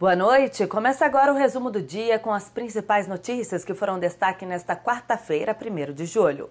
Boa noite. Começa agora o resumo do dia com as principais notícias que foram destaque nesta quarta-feira, 1 de julho.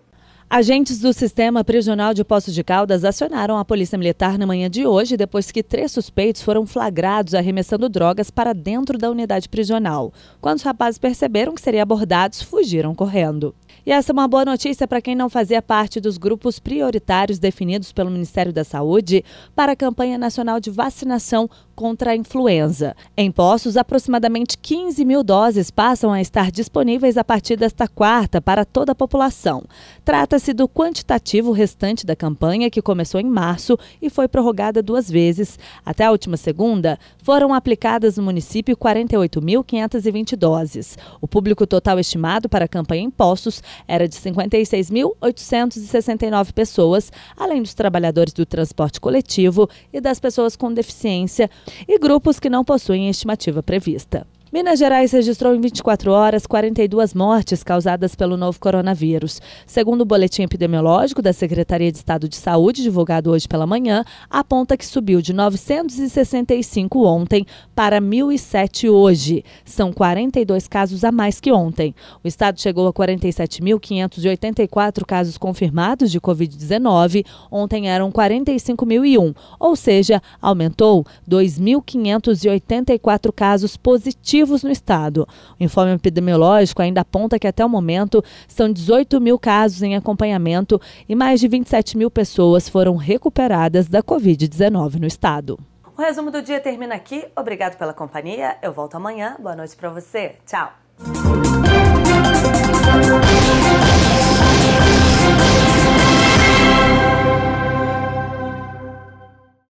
Agentes do Sistema Prisional de Poços de Caldas acionaram a Polícia Militar na manhã de hoje depois que três suspeitos foram flagrados arremessando drogas para dentro da unidade prisional. Quando os rapazes perceberam que seriam abordados, fugiram correndo. E essa é uma boa notícia para quem não fazia parte dos grupos prioritários definidos pelo Ministério da Saúde para a campanha nacional de vacinação contra a influenza. Em Poços, aproximadamente 15 mil doses passam a estar disponíveis a partir desta quarta para toda a população. Trata-se do quantitativo restante da campanha que começou em março e foi prorrogada duas vezes. Até a última segunda, foram aplicadas no município 48.520 doses. O público total estimado para a campanha em Poços era de 56.869 pessoas, além dos trabalhadores do transporte coletivo e das pessoas com deficiência e grupos que não possuem estimativa prevista. Minas Gerais registrou em 24 horas 42 mortes causadas pelo novo coronavírus. Segundo o boletim epidemiológico da Secretaria de Estado de Saúde, divulgado hoje pela manhã, aponta que subiu de 965 ontem para 1.007 hoje. São 42 casos a mais que ontem. O estado chegou a 47.584 casos confirmados de Covid-19. Ontem eram 45.001, ou seja, aumentou 2.584 casos positivos ativos no estado. O informe epidemiológico ainda aponta que até o momento são 18 mil casos em acompanhamento e mais de 27 mil pessoas foram recuperadas da Covid-19 no estado. O resumo do dia termina aqui. Obrigado pela companhia. Eu volto amanhã. Boa noite para você. Tchau.